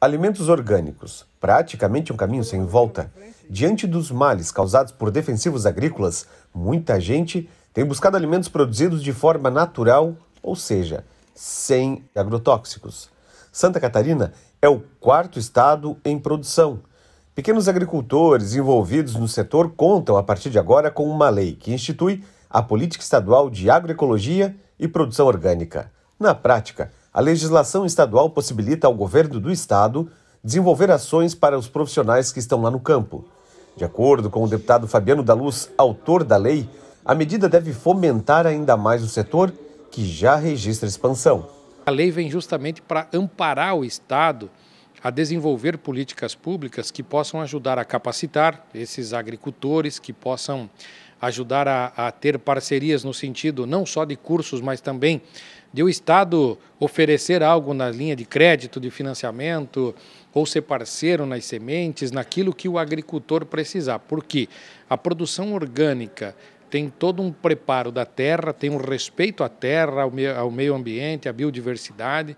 Alimentos orgânicos, praticamente um caminho sem volta. Diante dos males causados por defensivos agrícolas, muita gente tem buscado alimentos produzidos de forma natural, ou seja, sem agrotóxicos. Santa Catarina é o quarto estado em produção. Pequenos agricultores envolvidos no setor contam a partir de agora com uma lei que institui a política estadual de agroecologia e produção orgânica. Na prática, a legislação estadual possibilita ao governo do estado desenvolver ações para os profissionais que estão lá no campo. De acordo com o deputado Fabiano da Luz, autor da lei, a medida deve fomentar ainda mais o setor que já registra expansão. A lei vem justamente para amparar o estado a desenvolver políticas públicas que possam ajudar a capacitar esses agricultores, que possam ajudar a, a, ter parcerias no sentido não só de cursos, mas também de o Estado oferecer algo na linha de crédito, de financiamento, ou ser parceiro nas sementes, naquilo que o agricultor precisar. Porque a produção orgânica tem todo um preparo da terra, tem um respeito à terra, ao meio ambiente, à biodiversidade.